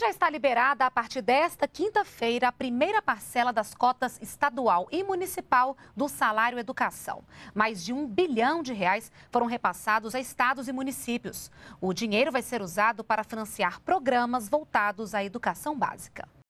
já está liberada a partir desta quinta-feira a primeira parcela das cotas estadual e municipal do salário educação. Mais de um bilhão de reais foram repassados a estados e municípios. O dinheiro vai ser usado para financiar programas voltados à educação básica.